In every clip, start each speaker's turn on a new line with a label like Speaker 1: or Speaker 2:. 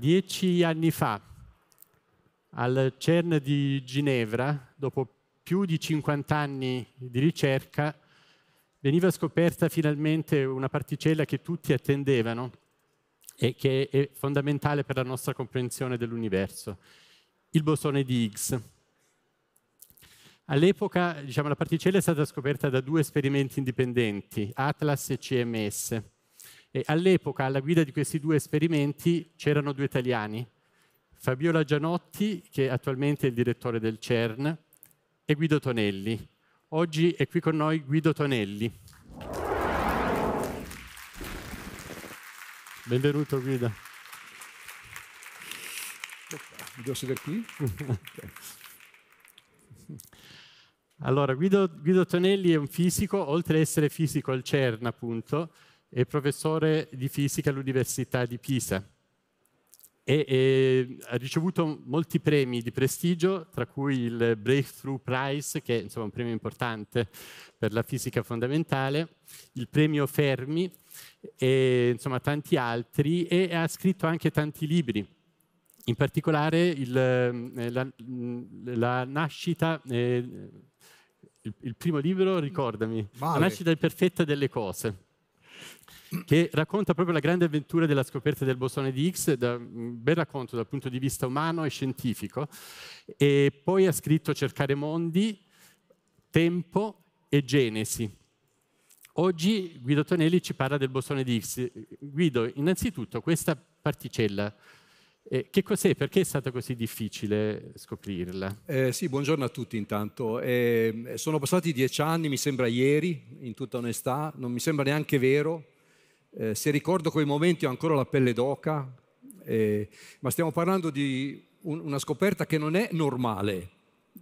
Speaker 1: Dieci anni fa, al CERN di Ginevra, dopo più di 50 anni di ricerca, veniva scoperta finalmente una particella che tutti attendevano e che è fondamentale per la nostra comprensione dell'universo, il bosone di Higgs. All'epoca diciamo, la particella è stata scoperta da due esperimenti indipendenti, Atlas e CMS. E all'epoca, alla guida di questi due esperimenti, c'erano due italiani, Fabiola Gianotti, che attualmente è il direttore del CERN, e Guido Tonelli. Oggi è qui con noi Guido Tonelli. Benvenuto Guido. Devo sedere qui? allora, Guido, Guido Tonelli è un fisico, oltre ad essere fisico al CERN appunto, e professore di fisica all'Università di Pisa e, e, ha ricevuto molti premi di prestigio, tra cui il Breakthrough Prize, che è insomma, un premio importante per la fisica fondamentale, il premio Fermi e insomma, tanti altri, e ha scritto anche tanti libri. In particolare il, eh, la, mm, la, nascita... Eh, il, il, primo libro, ricordami, vale. La nascita perfetta delle cose, che racconta proprio la grande avventura della scoperta del bosone di Higgs, da, un mm, bel racconto dal punto di vista umano e scientifico, e poi ha scritto Cercare mondi, Tempo e Genesi. Oggi Guido Tonelli ci parla del bosone di Higgs. Guido, innanzitutto questa particella, eh, che cos'è? Perché è stato così difficile scoprirla?
Speaker 2: Eh, sì, buongiorno a tutti intanto. Eh, sono passati dieci anni, mi sembra ieri, in tutta onestà, non mi sembra neanche vero eh, se ricordo quei momenti ho ancora la pelle d'oca, eh, ma stiamo parlando di un, una scoperta che non è normale.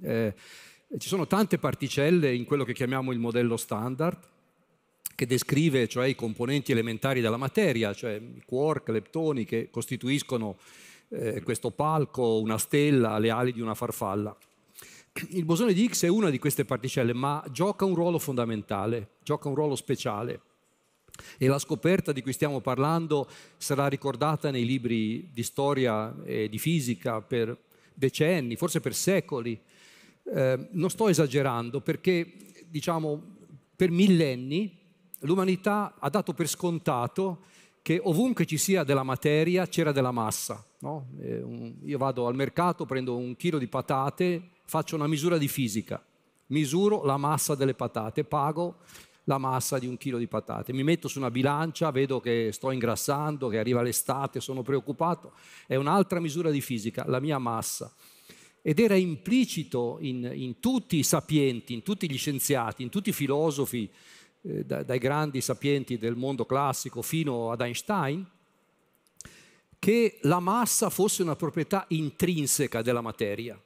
Speaker 2: Eh, ci sono tante particelle in quello che chiamiamo il modello standard, che descrive cioè, i componenti elementari della materia, cioè i quark, leptoni che costituiscono eh, questo palco, una stella, le ali di una farfalla. Il bosone di Higgs è una di queste particelle, ma gioca un ruolo fondamentale, gioca un ruolo speciale. E la scoperta di cui stiamo parlando sarà ricordata nei libri di storia e di fisica per decenni, forse per secoli. Eh, non sto esagerando perché, diciamo, per millenni l'umanità ha dato per scontato che ovunque ci sia della materia c'era della massa. No? Eh, un, io vado al mercato, prendo un chilo di patate, faccio una misura di fisica, misuro la massa delle patate, pago la massa di un chilo di patate. Mi metto su una bilancia, vedo che sto ingrassando, che arriva l'estate, sono preoccupato. È un'altra misura di fisica, la mia massa. Ed era implicito in, in tutti i sapienti, in tutti gli scienziati, in tutti i filosofi, eh, dai grandi sapienti del mondo classico fino ad Einstein, che la massa fosse una proprietà intrinseca della materia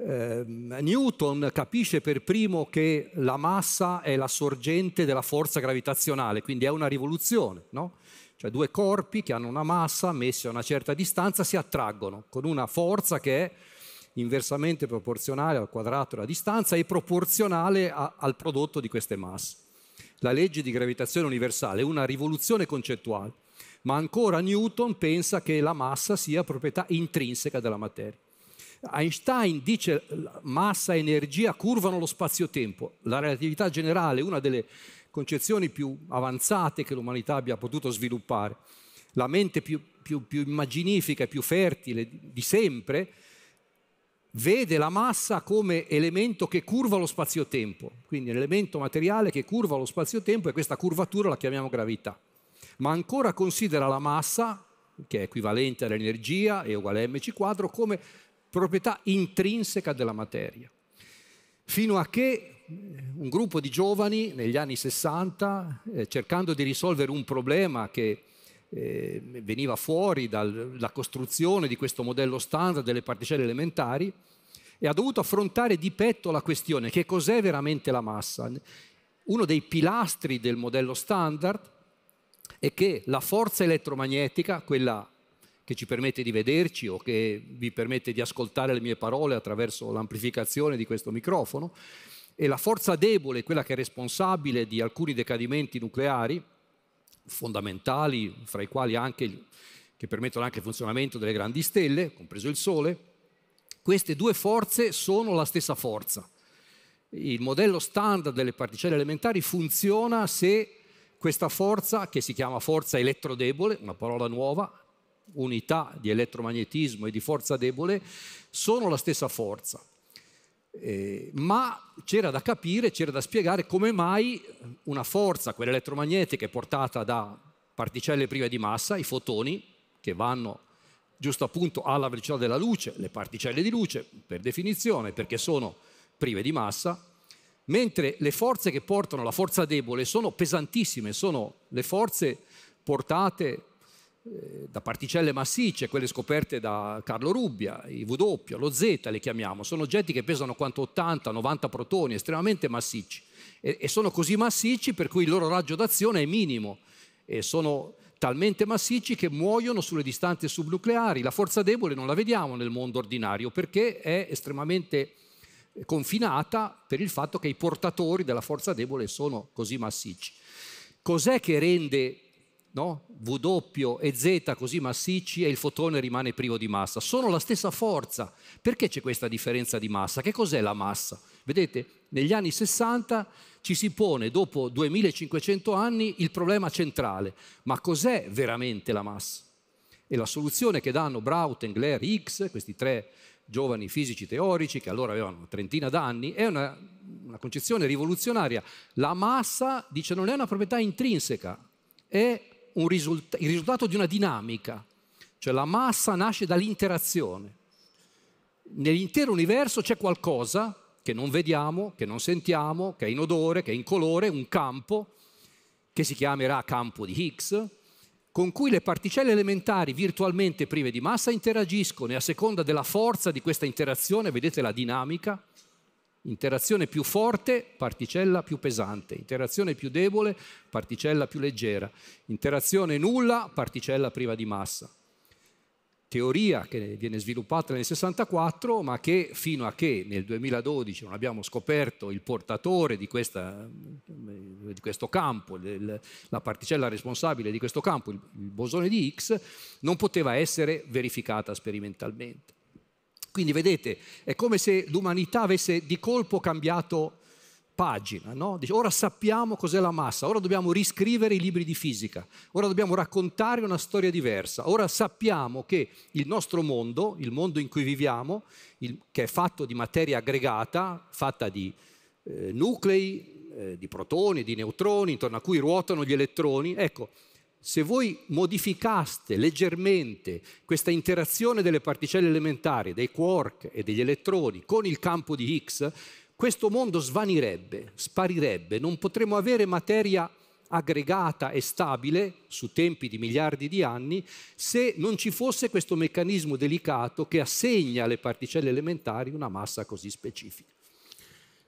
Speaker 2: eh, Newton capisce per primo che la massa è la sorgente della forza gravitazionale, quindi è una rivoluzione, no? Cioè due corpi che hanno una massa messi a una certa distanza si attraggono con una forza che è inversamente proporzionale al quadrato della distanza e proporzionale a, al prodotto di queste masse. La legge di gravitazione universale è una rivoluzione concettuale, ma ancora Newton pensa che la massa sia proprietà intrinseca della materia. Einstein dice massa, energia curvano lo spazio-tempo. La relatività generale è una delle concezioni più avanzate che l'umanità abbia potuto sviluppare. La mente più, più, più immaginifica e più fertile di sempre vede la massa come elemento che curva lo spazio-tempo, quindi un elemento materiale che curva lo spazio-tempo e questa curvatura la chiamiamo gravità. Ma ancora considera la massa, che è equivalente all'energia, E uguale a mc quadro, come proprietà intrinseca della materia. Fino a che eh, un gruppo di giovani negli anni 60, eh, cercando di risolvere un problema che eh, veniva fuori dalla costruzione di questo modello standard delle particelle elementari, e ha dovuto affrontare di petto la questione che cos'è veramente la massa. Uno dei pilastri del modello standard è che la forza elettromagnetica, quella che ci permette di vederci o che vi permette di ascoltare le mie parole attraverso l'amplificazione di questo microfono. E la forza debole, quella che è responsabile di alcuni decadimenti nucleari fondamentali, fra i quali anche che permettono anche il funzionamento delle grandi stelle, compreso il Sole, queste due forze sono la stessa forza. Il modello standard delle particelle elementari funziona se questa forza, che si chiama forza elettrodebole, una parola nuova, unità di elettromagnetismo e di forza debole sono la stessa forza. Eh, ma c'era da capire, c'era da spiegare come mai una forza, quella elettromagnetica, è portata da particelle prive di massa, i fotoni, che vanno giusto appunto alla velocità della luce, le particelle di luce, per definizione, perché sono prive di massa, mentre le forze che portano la forza debole sono pesantissime, sono le forze portate eh, da particelle massicce, quelle scoperte da Carlo Rubbia, i W, lo Z le chiamiamo, sono oggetti che pesano quanto 80-90 protoni, estremamente massicci e, e, sono così massicci per cui il loro raggio d'azione è minimo e sono talmente massicci che muoiono sulle distanze subnucleari. La forza debole non la vediamo nel mondo ordinario perché è estremamente eh, confinata per il fatto che i portatori della forza debole sono così massicci. Cos'è che rende no? W e Z così massicci e il fotone rimane privo di massa. Sono la stessa forza. Perché c'è questa differenza di massa? Che cos'è la massa? Vedete, negli anni 60 ci si pone dopo 2500 anni il problema centrale. Ma cos'è veramente la massa? E la soluzione che danno Braut, Engler, Higgs, questi tre giovani fisici teorici che allora avevano una trentina d'anni, è una, una concezione rivoluzionaria. La massa, dice, non è una proprietà intrinseca, è risult- il risultato di una dinamica, cioè la massa nasce dall'interazione. Nell'intero universo c'è qualcosa che non vediamo, che non sentiamo, che è in odore, che è in colore, un campo, che si chiamerà campo di Higgs, con cui le particelle elementari virtualmente prive di massa interagiscono e a seconda della forza di questa interazione, vedete la dinamica, Interazione più forte, particella più pesante. Interazione più debole, particella più leggera. Interazione nulla, particella priva di massa. Teoria che viene sviluppata nel 64, ma che fino a che nel 2012 non abbiamo scoperto il portatore di, questa, di questo campo, la particella responsabile di questo campo, il bosone di Higgs, non poteva essere verificata sperimentalmente. Quindi vedete, è come se l'umanità avesse di colpo cambiato pagina, no? Dice, ora sappiamo cos'è la massa, ora dobbiamo riscrivere i libri di fisica, ora dobbiamo raccontare una storia diversa, ora sappiamo che il nostro mondo, il mondo in cui viviamo, il, che è fatto di materia aggregata, fatta di eh, nuclei, eh, di protoni, di neutroni, intorno a cui ruotano gli elettroni, ecco, se voi modificaste leggermente questa interazione delle particelle elementari, dei quark e degli elettroni con il campo di Higgs, questo mondo svanirebbe, sparirebbe, non potremmo avere materia aggregata e stabile su tempi di miliardi di anni se non ci fosse questo meccanismo delicato che assegna alle particelle elementari una massa così specifica.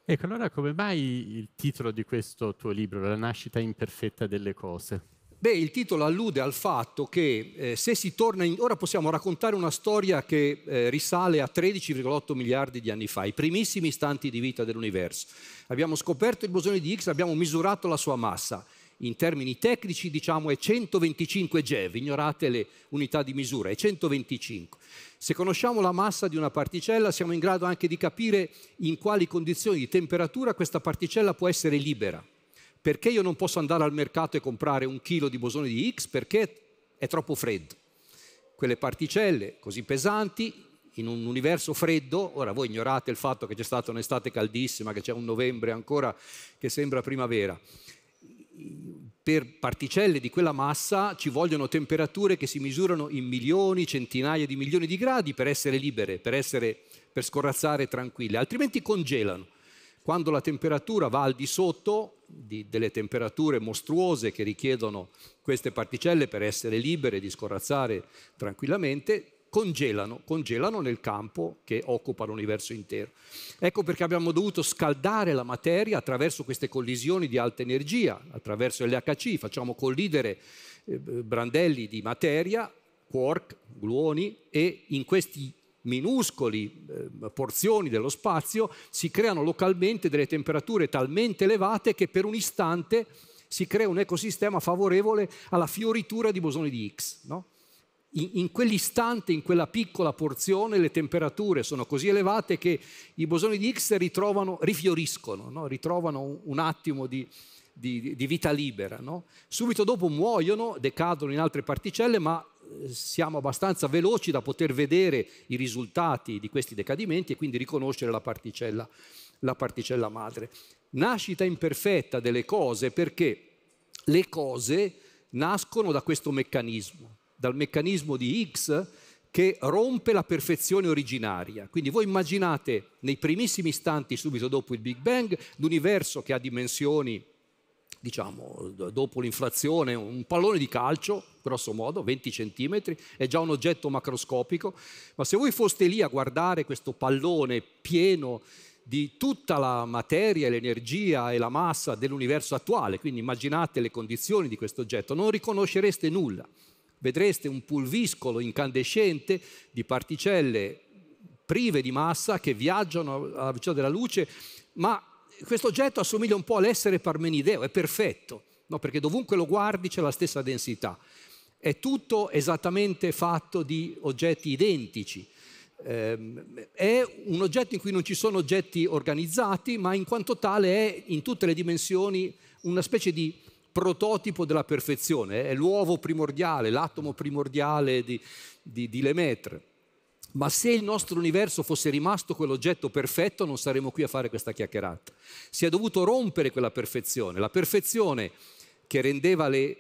Speaker 1: Ecco, allora come mai il titolo di questo tuo libro, La nascita imperfetta delle cose? Beh, il titolo allude
Speaker 2: al fatto che eh, se si torna in... Ora possiamo raccontare una storia che eh, risale a 13,8 miliardi di anni fa, i primissimi istanti di vita dell'universo. Abbiamo scoperto il bosone di Higgs, abbiamo misurato la sua massa. In termini tecnici diciamo è 125 GeV, ignorate le unità di misura, è 125. Se conosciamo la massa di una particella siamo in grado anche di capire in quali condizioni di temperatura questa particella può essere libera. Perché io non posso andare al mercato e comprare un chilo di bosone di X? Perché è troppo freddo. Quelle particelle così pesanti in un universo freddo, ora voi ignorate il fatto che c'è stata un'estate caldissima, che c'è un novembre ancora che sembra primavera. Per particelle di quella massa ci vogliono temperature che si misurano in milioni, centinaia di milioni di gradi per essere libere, per, essere, per scorazzare tranquille, altrimenti congelano quando la temperatura va al di sotto di, delle temperature mostruose che richiedono queste particelle per essere libere di scorazzare tranquillamente, congelano, congelano nel campo che occupa l'universo intero. Ecco perché abbiamo dovuto scaldare la materia attraverso queste collisioni di alta energia, attraverso LHC, facciamo collidere eh, brandelli di materia, quark, gluoni, e in questi minuscoli eh, porzioni dello spazio si creano localmente delle temperature talmente elevate che per un istante si crea un ecosistema favorevole alla fioritura di bosoni di Higgs. No? In, in quell'istante, in quella piccola porzione, le temperature sono così elevate che i bosoni di Higgs ritrovano, rifioriscono, no? ritrovano un, un attimo di, di, di vita libera. No? Subito dopo muoiono, decadono in altre particelle, ma eh, siamo abbastanza veloci da poter vedere i risultati di questi decadimenti e quindi riconoscere la particella, la particella madre. Nascita imperfetta delle cose perché le cose nascono da questo meccanismo, dal meccanismo di Higgs che rompe la perfezione originaria. Quindi voi immaginate nei primissimi istanti subito dopo il Big Bang l'universo che ha dimensioni diciamo, dopo l'inflazione, un pallone di calcio, grosso modo, 20 centimetri, è già un oggetto macroscopico, ma se voi foste lì a guardare questo pallone pieno di tutta la materia, l'energia e la massa dell'universo attuale, quindi immaginate le condizioni di questo oggetto, non riconoscereste nulla. Vedreste un pulviscolo incandescente di particelle prive di massa che viaggiano alla velocità della luce, ma questo oggetto assomiglia un po' all'essere parmenideo, è perfetto, no? perché dovunque lo guardi c'è la stessa densità. È tutto esattamente fatto di oggetti identici. Ehm, è un oggetto in cui non ci sono oggetti organizzati, ma in quanto tale è in tutte le dimensioni una specie di prototipo della perfezione, è l'uovo primordiale, l'atomo primordiale di, di, di Lemaitre. Ma se il nostro universo fosse rimasto quell'oggetto perfetto, non saremmo qui a fare questa chiacchierata. Si è dovuto rompere quella perfezione, la perfezione che rendeva le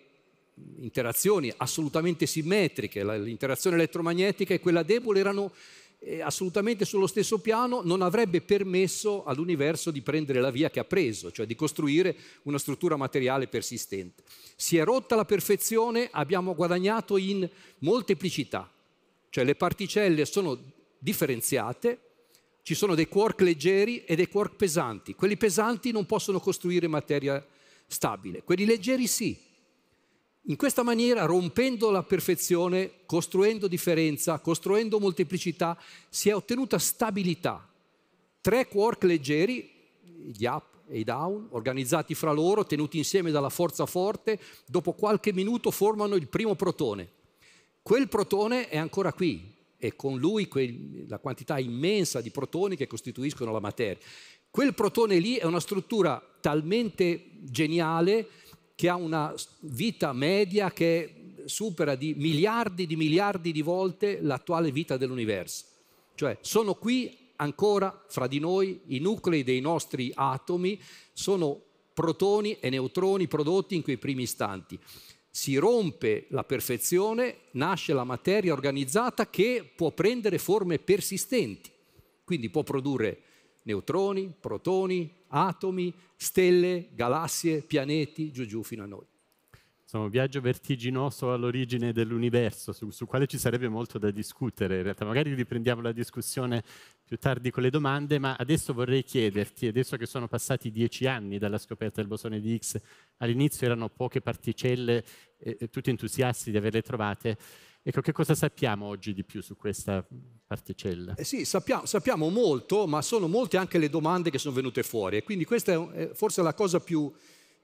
Speaker 2: interazioni assolutamente simmetriche, l'interazione elettromagnetica e quella debole erano eh, assolutamente sullo stesso piano, non avrebbe permesso all'universo di prendere la via che ha preso, cioè di costruire una struttura materiale persistente. Si è rotta la perfezione, abbiamo guadagnato in molteplicità, cioè le particelle sono differenziate, ci sono dei quark leggeri e dei quark pesanti. Quelli pesanti non possono costruire materia stabile, quelli leggeri sì. In questa maniera, rompendo la perfezione, costruendo differenza, costruendo molteplicità, si è ottenuta stabilità. Tre quark leggeri, gli up e i down, organizzati fra loro, tenuti insieme dalla forza forte, dopo qualche minuto formano il primo protone quel protone è ancora qui e con lui quel, la quantità immensa di protoni che costituiscono la materia. Quel protone lì è una struttura talmente geniale che ha una vita media che supera di miliardi di miliardi di volte l'attuale vita dell'universo. Cioè sono qui ancora fra di noi i nuclei dei nostri atomi, sono protoni e neutroni prodotti in quei primi istanti si rompe la perfezione, nasce la materia organizzata che può prendere forme persistenti, quindi può produrre neutroni, protoni, atomi, stelle,
Speaker 1: galassie, pianeti, giù giù fino a noi. Insomma, un viaggio vertiginoso all'origine dell'universo, su, su, quale ci sarebbe molto da discutere. In realtà magari riprendiamo la discussione più tardi con le domande, ma adesso vorrei chiederti, adesso che sono passati dieci anni dalla scoperta del bosone di Higgs, all'inizio erano poche particelle, eh, eh tutti entusiasti di averle trovate, Ecco, che cosa sappiamo oggi di più su questa particella? Eh
Speaker 2: sì, sappiamo, sappiamo, molto, ma sono molte anche le domande che sono venute fuori e quindi questa è forse la cosa più,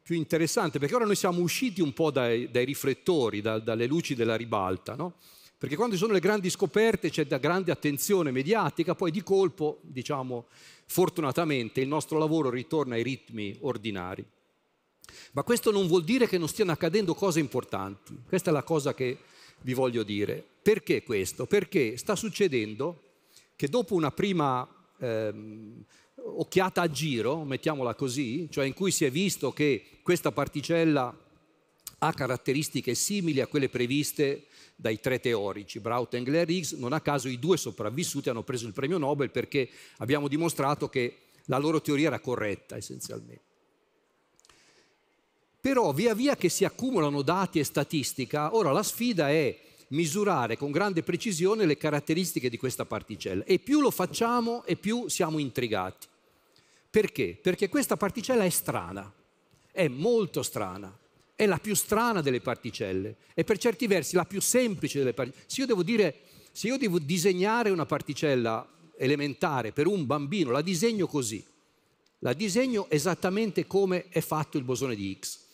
Speaker 2: più interessante, perché ora noi siamo usciti un po' dai, dai riflettori, da, dalle luci della ribalta, no? Perché quando ci sono le grandi scoperte c'è da grande attenzione mediatica, poi di colpo, diciamo, fortunatamente il nostro lavoro ritorna ai ritmi ordinari. Ma questo non vuol dire che non stiano accadendo cose importanti. Questa è la cosa che vi voglio dire. Perché questo? Perché sta succedendo che dopo una prima ehm, occhiata a giro, mettiamola così, cioè in cui si è visto che questa particella ha caratteristiche simili a quelle previste dai tre teorici, Braut, Engler e Riggs, non a caso i due sopravvissuti hanno preso il premio Nobel perché abbiamo dimostrato che la loro teoria era corretta essenzialmente. Però via via che si accumulano dati e statistica, ora la sfida è misurare con grande precisione le caratteristiche di questa particella e più lo facciamo e più siamo intrigati. Perché? Perché questa particella è strana, è molto strana è la più strana delle particelle e per certi versi la più semplice delle particelle. Se io devo, dire, se io devo disegnare una particella elementare per un bambino, la disegno così, la disegno esattamente come è fatto il bosone di Higgs.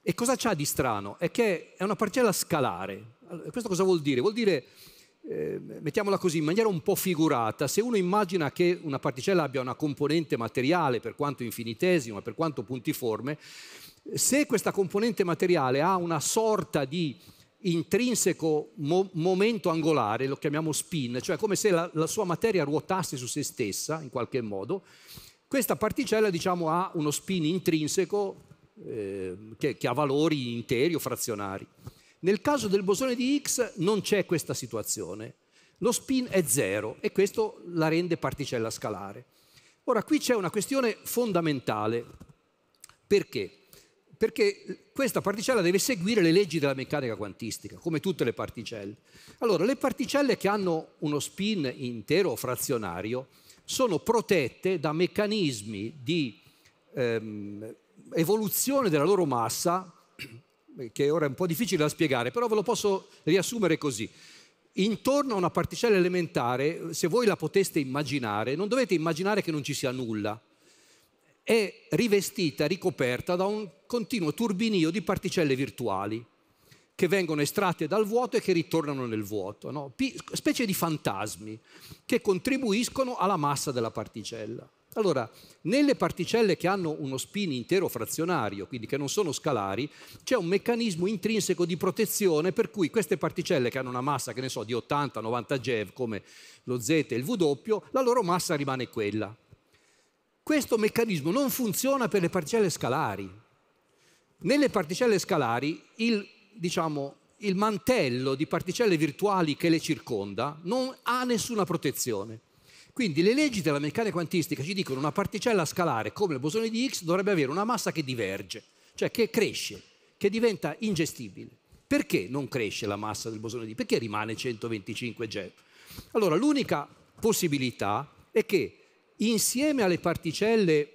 Speaker 2: E cosa c'ha di strano? È che è una particella scalare. Questo cosa vuol dire? Vuol dire eh, mettiamola così, in maniera un po' figurata, se uno immagina che una particella abbia una componente materiale, per quanto infinitesima, per quanto puntiforme, se questa componente materiale ha una sorta di intrinseco mo- momento angolare, lo chiamiamo spin, cioè come se la, la sua materia ruotasse su se stessa in qualche modo, questa particella diciamo, ha uno spin intrinseco eh, che, che ha valori interi o frazionari. Nel caso del bosone di Higgs non c'è questa situazione. Lo spin è zero e questo la rende particella scalare. Ora, qui c'è una questione fondamentale. Perché? Perché questa particella deve seguire le leggi della meccanica quantistica, come tutte le particelle. Allora, le particelle che hanno uno spin intero o frazionario sono protette da meccanismi di ehm, evoluzione della loro massa che ora è un po' difficile da spiegare, però ve lo posso riassumere così. Intorno a una particella elementare, se voi la poteste immaginare, non dovete immaginare che non ci sia nulla. È rivestita, ricoperta da un continuo turbinio di particelle virtuali che vengono estratte dal vuoto e che ritornano nel vuoto, no? P- specie di fantasmi che contribuiscono alla massa della particella. Allora, nelle particelle che hanno uno spin intero frazionario, quindi che non sono scalari, c'è un meccanismo intrinseco di protezione per cui queste particelle che hanno una massa, che ne so, di 80-90 GeV, come lo Z e il W, la loro massa rimane quella. Questo meccanismo non funziona per le particelle scalari. Nelle particelle scalari il, diciamo, il mantello di particelle virtuali che le circonda non ha nessuna protezione. Quindi le leggi della meccanica quantistica ci dicono che una particella scalare come il bosone di Higgs dovrebbe avere una massa che diverge, cioè che cresce, che diventa ingestibile. Perché non cresce la massa del bosone di Higgs? Perché rimane 125 G? Allora, l'unica possibilità è che insieme alle particelle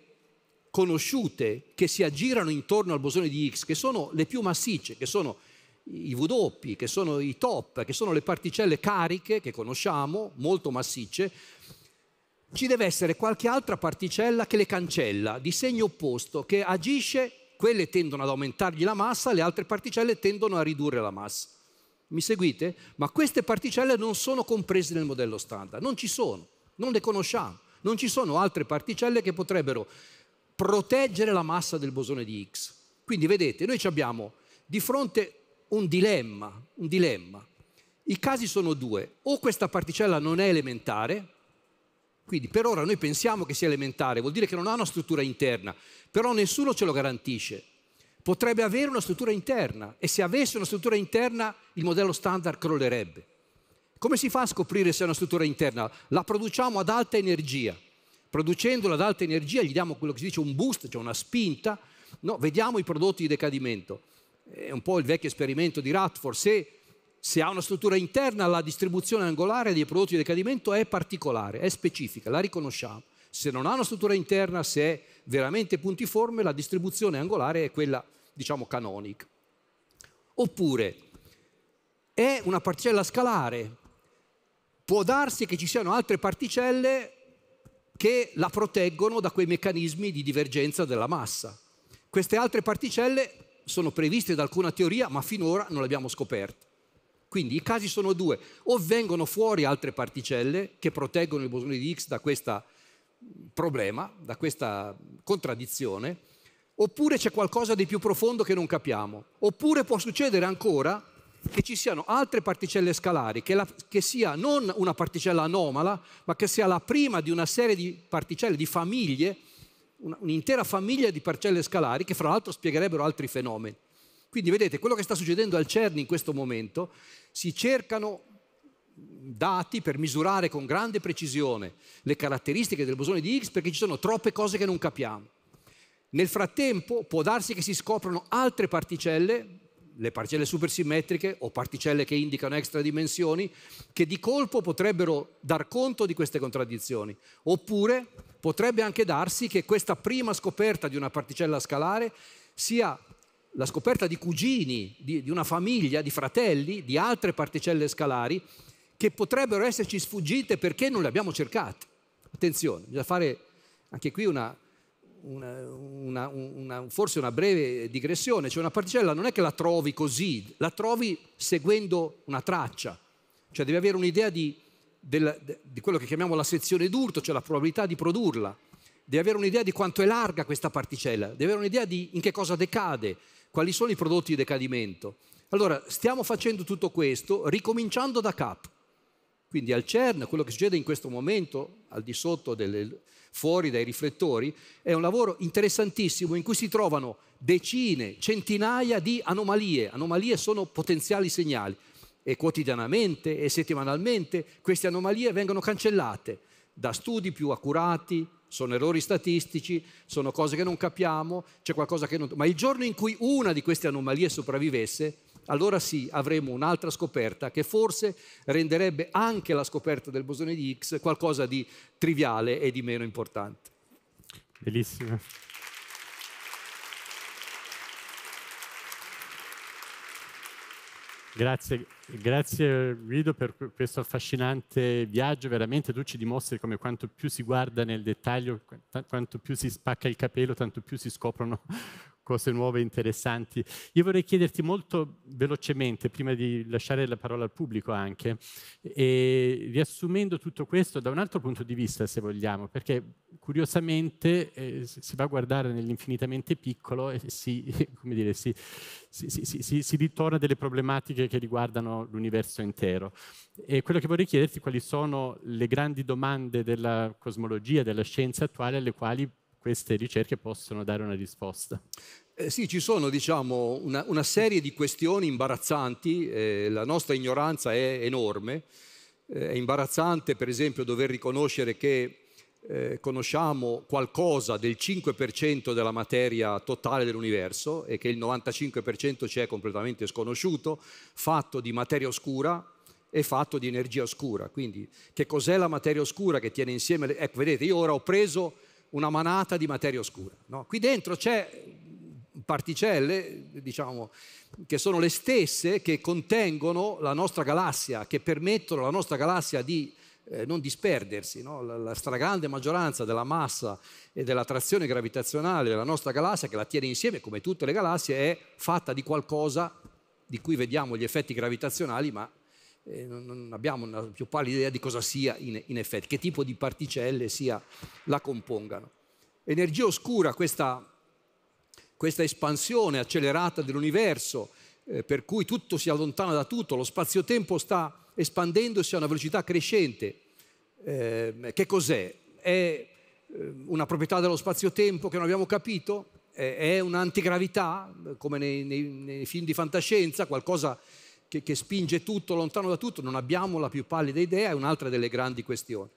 Speaker 2: conosciute che si aggirano intorno al bosone di Higgs, che sono le più massicce, che sono i W, che sono i top, che sono le particelle cariche che conosciamo, molto massicce, ci deve essere qualche altra particella che le cancella, di segno opposto, che agisce, quelle tendono ad aumentargli la massa, le altre particelle tendono a ridurre la massa. Mi seguite? Ma queste particelle non sono comprese nel modello standard, non ci sono, non le conosciamo, non ci sono altre particelle che potrebbero proteggere la massa del bosone di X. Quindi vedete, noi abbiamo di fronte un dilemma, un dilemma. I casi sono due, o questa particella non è elementare, quindi per ora noi pensiamo che sia elementare, vuol dire che non ha una struttura interna, però nessuno ce lo garantisce. Potrebbe avere una struttura interna e se avesse una struttura interna il modello standard crollerebbe. Come si fa a scoprire se è una struttura interna? La produciamo ad alta energia. Producendola ad alta energia gli diamo quello che si dice un boost, cioè una spinta, no, vediamo i prodotti di decadimento. È un po' il vecchio esperimento di Radford, se se ha una struttura interna, la distribuzione angolare dei prodotti di decadimento è particolare, è specifica, la riconosciamo. Se non ha una struttura interna, se è veramente puntiforme, la distribuzione angolare è quella, diciamo, canonica. Oppure è una particella scalare. Può darsi che ci siano altre particelle che la proteggono da quei meccanismi di divergenza della massa. Queste altre particelle sono previste da alcuna teoria, ma finora non le abbiamo scoperte. Quindi i casi sono due, o vengono fuori altre particelle che proteggono il bosone di Higgs da questo mm, problema, da questa contraddizione, oppure c'è qualcosa di più profondo che non capiamo, oppure può succedere ancora che ci siano altre particelle scalari, che, la, che, sia non una particella anomala, ma che sia la prima di una serie di particelle, di famiglie, un'intera famiglia di particelle scalari, che fra l'altro spiegherebbero altri fenomeni. Quindi vedete quello che sta succedendo al CERN in questo momento, si cercano dati per misurare con grande precisione le caratteristiche del bosone di Higgs perché ci sono troppe cose che non capiamo. Nel frattempo può darsi che si scoprano altre particelle, le particelle supersimmetriche o particelle che indicano extra dimensioni, che di colpo potrebbero dar conto di queste contraddizioni. Oppure potrebbe anche darsi che questa prima scoperta di una particella scalare sia la scoperta di cugini, di, di, una famiglia, di fratelli, di altre particelle scalari che potrebbero esserci sfuggite perché non le abbiamo cercate. Attenzione, bisogna fare anche qui una, una, una, forse una breve digressione, cioè una particella non è che la trovi così, la trovi seguendo una traccia, cioè devi avere un'idea di, della, di quello che chiamiamo la sezione d'urto, cioè la probabilità di produrla, devi avere un'idea di quanto è larga questa particella, devi avere un'idea di in che cosa decade, quali sono i prodotti di decadimento. Allora, stiamo facendo tutto questo ricominciando da capo. Quindi al CERN, quello che succede in questo momento, al di sotto, delle, fuori dai riflettori, è un lavoro interessantissimo in cui si trovano decine, centinaia di anomalie. Anomalie sono potenziali segnali e quotidianamente e settimanalmente queste anomalie vengono cancellate da studi più accurati, sono errori statistici, sono cose che non capiamo, c'è qualcosa che non... Ma il giorno in cui una di queste anomalie sopravvivesse, allora sì, avremo un'altra scoperta che forse renderebbe anche la scoperta del bosone di Higgs qualcosa di triviale e di meno importante.
Speaker 1: Bellissimo. Grazie, grazie, Guido per questo affascinante viaggio, veramente tu ci dimostri come quanto più si guarda nel dettaglio, quanto più si spacca il capello, tanto più si scoprono cose nuove e interessanti. Io vorrei chiederti molto velocemente, prima di lasciare la parola al pubblico anche, riassumendo tutto questo da un altro punto di vista, se vogliamo, perché curiosamente eh, si va a guardare nell'infinitamente piccolo e si, dire, si, si, si ritorna delle problematiche che riguardano l'universo intero. E quello che vorrei chiederti quali sono le grandi domande della cosmologia, della scienza attuale alle quali queste ricerche possono dare una risposta.
Speaker 2: Eh sì, ci sono diciamo, una, una, serie di questioni imbarazzanti, eh, la nostra ignoranza è enorme, eh, è imbarazzante per esempio dover riconoscere che eh, conosciamo qualcosa del 5% della materia totale dell'universo e che il 95% ci è completamente sconosciuto, fatto di materia oscura, e fatto di energia oscura. Quindi che cos'è la materia oscura che tiene insieme... Le... Ecco, vedete, io ora ho preso una manata di materia oscura. No? Qui dentro c'è particelle, diciamo, che sono le stesse che contengono la nostra galassia, che permettono alla nostra galassia di eh, non disperdersi. No? La, la, stragrande maggioranza della massa e dell'attrazione gravitazionale della nostra galassia, che la tiene insieme, come tutte le galassie, è fatta di qualcosa di cui vediamo gli effetti gravitazionali, ma eh, non abbiamo la più pallida idea di cosa sia in, in effetti, che tipo di particelle sia, la compongano. Energia oscura, questa, questa espansione accelerata dell'universo, eh, per cui tutto si allontana da tutto, lo spazio-tempo sta espandendosi a una velocità crescente. Eh, che cos'è? È eh, una proprietà dello spazio-tempo che non abbiamo capito? è un'antigravità, come nei, nei, nei, film di fantascienza, qualcosa che, che, spinge tutto lontano da tutto, non abbiamo la più pallida idea, è un'altra delle grandi questioni.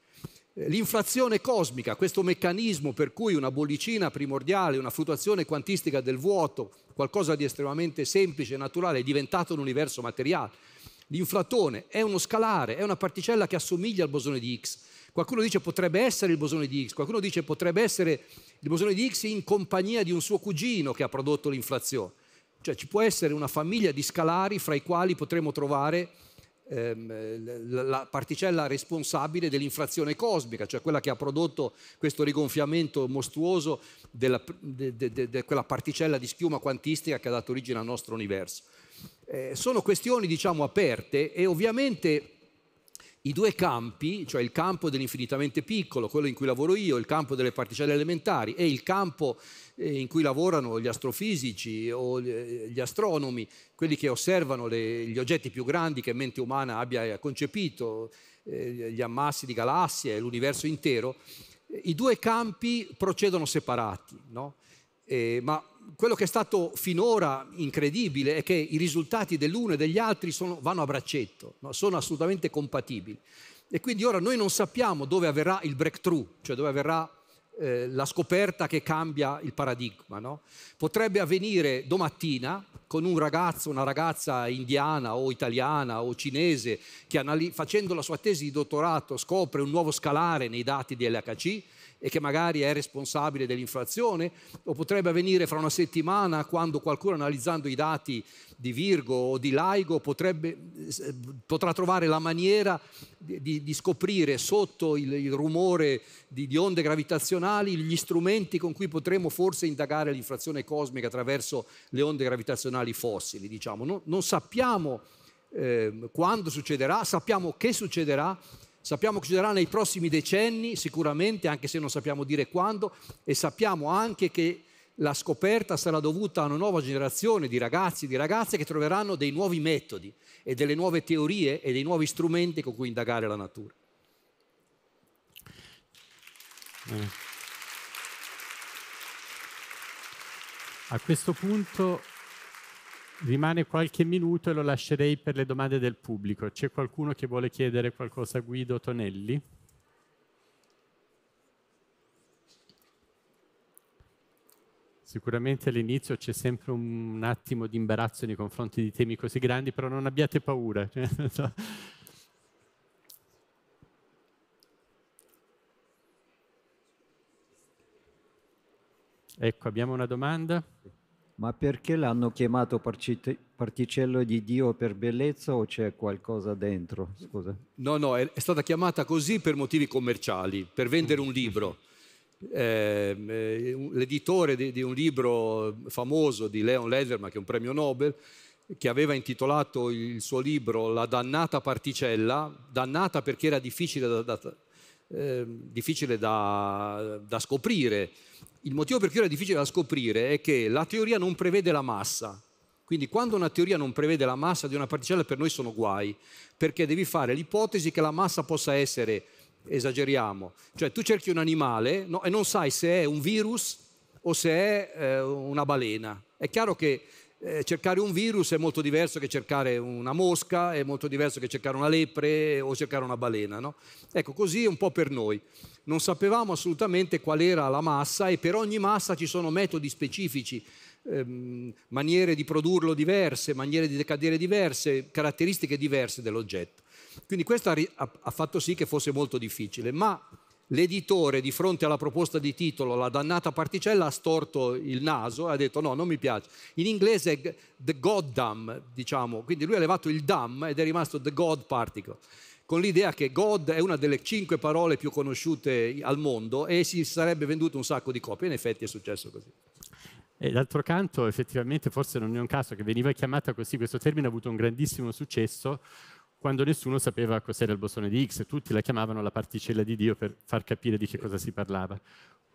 Speaker 2: Eh, l'inflazione cosmica, questo meccanismo per cui una bollicina primordiale, una fluttuazione quantistica del vuoto, qualcosa di estremamente semplice e naturale, è diventato un universo materiale. L'inflatone è uno scalare, è una particella che assomiglia al bosone di X. Qualcuno dice potrebbe essere il bosone di X, qualcuno dice potrebbe essere il bosone di X in compagnia di un suo cugino che ha prodotto l'inflazione. Cioè ci può essere una famiglia di scalari fra i quali potremo trovare ehm, la particella responsabile dell'infrazione cosmica, cioè quella che ha prodotto questo rigonfiamento mostruoso della, de, de, de, quella particella di schiuma quantistica che ha dato origine al nostro universo. Eh, sono questioni diciamo aperte e ovviamente i due campi, cioè il campo dell'infinitamente piccolo, quello in cui lavoro io, il campo delle particelle elementari e il campo eh, in cui lavorano gli astrofisici o eh, gli astronomi, quelli che osservano le, gli oggetti più grandi che mente umana abbia eh, concepito, gli ammassi di galassie, l'universo intero, i due campi procedono separati. No? Eh, ma quello che è stato finora incredibile è che i risultati dell'uno e degli altri sono, vanno a braccetto, no? sono assolutamente compatibili. E quindi ora noi non sappiamo dove avverrà il breakthrough, cioè dove avverrà eh, la scoperta che cambia il paradigma. No? Potrebbe avvenire domattina con un ragazzo, una ragazza indiana o italiana o cinese che facendo la sua tesi di dottorato scopre un nuovo scalare nei dati di LHC e che magari è responsabile dell'inflazione, o potrebbe avvenire fra una settimana quando qualcuno analizzando i dati di Virgo o di Laigo potrebbe, potrà trovare la maniera di, di scoprire sotto il, il rumore di, di, onde gravitazionali gli strumenti con cui potremo forse indagare l'inflazione cosmica attraverso le onde gravitazionali fossili. Diciamo. Non, non sappiamo eh, quando succederà, sappiamo che succederà Sappiamo che succederà nei prossimi decenni, sicuramente, anche se non sappiamo dire quando, e sappiamo anche che la scoperta sarà dovuta a una nuova generazione di ragazzi e di ragazze che troveranno dei nuovi metodi e delle nuove teorie e dei nuovi strumenti con cui indagare la natura.
Speaker 1: Bene. A questo punto Rimane qualche minuto e lo lascerei per le domande del pubblico. C'è qualcuno che vuole chiedere qualcosa a Guido Tonelli? Sicuramente all'inizio c'è sempre un attimo di imbarazzo nei confronti di temi così grandi, però non abbiate paura. Cioè, ecco, abbiamo una domanda.
Speaker 2: Ma perché l'hanno chiamato particello di Dio per bellezza o c'è qualcosa dentro? Scusa. No, no, è, è stata chiamata così per motivi commerciali, per vendere un libro. Ehm, eh, l'editore di, di, un libro famoso di Leon Lederman, che è un premio Nobel, che aveva intitolato il suo libro La dannata particella, dannata perché era difficile da, da, Ehm, difficile da, da scoprire. Il motivo per cui era difficile da scoprire è che la teoria non prevede la massa, quindi quando una teoria non prevede la massa di una particella per noi sono guai, perché devi fare l'ipotesi che la massa possa essere, esageriamo, cioè tu cerchi un animale no, e non sai se è un virus o se è eh, una balena. È chiaro che eh, cercare un virus è molto diverso che cercare una mosca, è molto diverso che cercare una lepre o cercare una balena. No? Ecco, così è un po' per noi. Non sapevamo assolutamente qual era la massa e per ogni massa ci sono metodi specifici, ehm, maniere di produrlo diverse, maniere di decadere diverse, caratteristiche diverse dell'oggetto. Quindi questo ha, ha fatto sì che fosse molto difficile, ma L'editore di fronte alla proposta di titolo La dannata particella ha storto il naso e ha detto no, non mi piace. In inglese è The God Dam, diciamo, quindi lui ha levato il dam ed è rimasto The God Particle, con l'idea che God è una delle cinque parole più conosciute al mondo e si sarebbe venduto un sacco di copie, in effetti è successo così.
Speaker 1: E d'altro canto, effettivamente, forse non è un caso che veniva chiamata così, questo termine ha avuto un grandissimo successo quando nessuno sapeva cos'era il bosone di Higgs, tutti la chiamavano la particella di Dio per far capire di che cosa si parlava.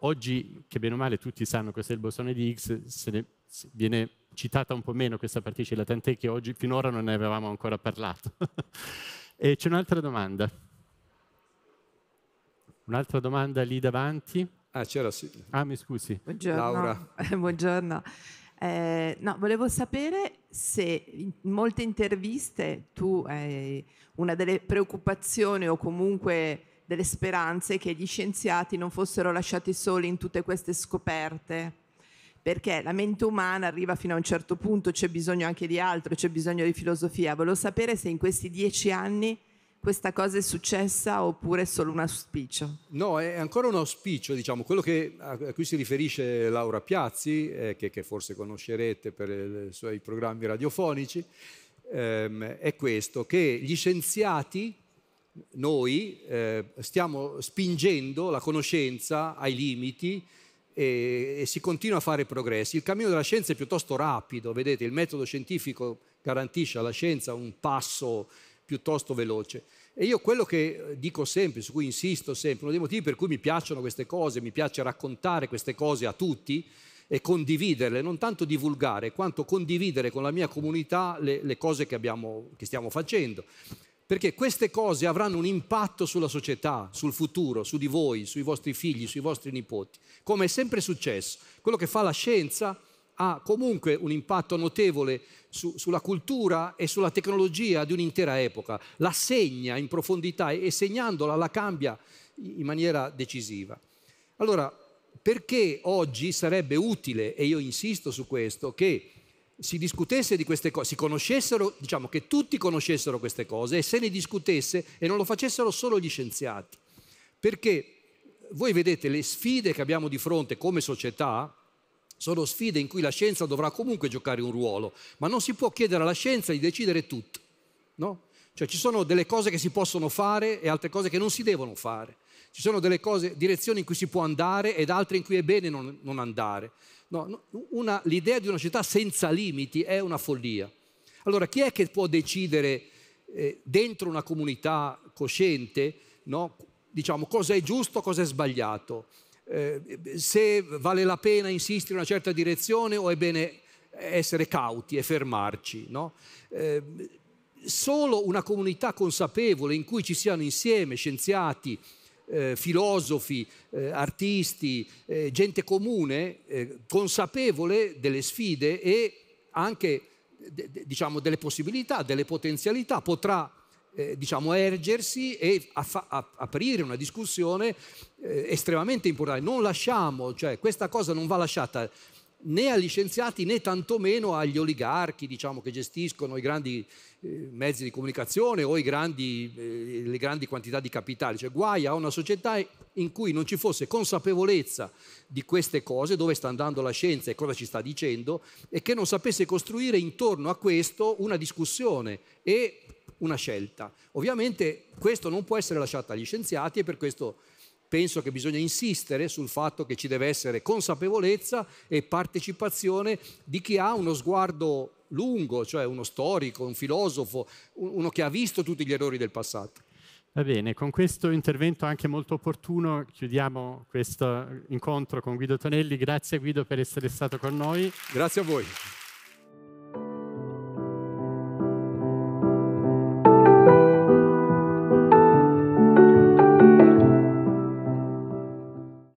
Speaker 1: Oggi, che bene o male tutti sanno cos'è il bosone di Higgs, se ne, viene citata un po' meno questa particella, tant'è che oggi finora non ne avevamo ancora parlato. e c'è un'altra domanda. Un'altra domanda lì davanti. Ah, c'era sì. Ah, mi scusi. Buongiorno. Laura.
Speaker 2: Buongiorno. Eh, no, volevo sapere se in molte interviste tu hai una delle preoccupazioni o comunque delle speranze che gli scienziati non fossero lasciati soli in tutte queste scoperte, perché la mente umana arriva fino a un certo punto, c'è bisogno anche di altro, c'è bisogno di filosofia. Volevo sapere se in questi dieci anni questa cosa è successa oppure è solo un auspicio? No, è ancora un auspicio, diciamo, quello che, a cui si riferisce Laura Piazzi, eh, che, che, forse conoscerete per i suoi programmi radiofonici, ehm, è questo, che gli scienziati, noi, eh, stiamo spingendo la conoscenza ai limiti, e, e, si continua a fare progressi. Il cammino della scienza è piuttosto rapido, vedete, il metodo scientifico garantisce alla scienza un passo piuttosto veloce. E io quello che eh, dico sempre, su cui insisto sempre, uno dei motivi per cui mi piacciono queste cose, mi piace raccontare queste cose a tutti e condividerle, non tanto divulgare, quanto condividere con la mia comunità le, le cose che, abbiamo, che stiamo facendo. Perché queste cose avranno un impatto sulla società, sul futuro, su di voi, sui vostri figli, sui vostri nipoti, come è sempre successo. Quello che fa la scienza ha comunque un impatto notevole su, sulla cultura e sulla tecnologia di un'intera epoca, la segna in profondità e segnandola la cambia in maniera decisiva. Allora, perché oggi sarebbe utile, e io insisto su questo, che si discutesse di queste cose, si conoscessero, diciamo che tutti conoscessero queste cose e se ne discutesse e non lo facessero solo gli scienziati. Perché voi vedete le sfide che abbiamo di fronte come società, sono sfide in cui la scienza dovrà comunque giocare un ruolo, ma non si può chiedere alla scienza di decidere tutto. No? Cioè ci sono delle cose che si possono fare e altre cose che non si devono fare. Ci sono delle cose, direzioni in cui si può andare ed altre in cui è bene non, non andare. No, una, l'idea di una città senza limiti è una follia. Allora chi è che può decidere eh, dentro una comunità cosciente no, diciamo, cosa è giusto, cosa è sbagliato? Eh, se vale la pena insistere in una certa direzione o è bene essere cauti e fermarci. No? Eh, solo una comunità consapevole in cui ci siano insieme scienziati, eh, filosofi, eh, artisti, eh, gente comune, eh, consapevole delle sfide e anche de- de- diciamo, delle possibilità, delle potenzialità, potrà eh, diciamo, ergersi e affa- aprire una discussione eh, estremamente importante. Non lasciamo, cioè questa cosa non va lasciata né agli scienziati né tantomeno agli oligarchi diciamo, che gestiscono i grandi eh, mezzi di comunicazione o grandi, eh, le grandi quantità di capitali. Cioè, guai a una società in cui non ci fosse consapevolezza di queste cose, dove sta andando la scienza e cosa ci sta dicendo, e che non sapesse costruire intorno a questo una discussione e una scelta. Ovviamente questo non può essere lasciato agli scienziati e per questo penso che bisogna insistere sul fatto che ci deve essere consapevolezza e partecipazione di chi ha uno sguardo lungo, cioè uno storico, un filosofo, uno che ha visto tutti gli errori del passato.
Speaker 1: Va bene, con questo intervento anche molto opportuno chiudiamo questo incontro con Guido Tonelli. Grazie Guido per essere stato con noi. Grazie a voi.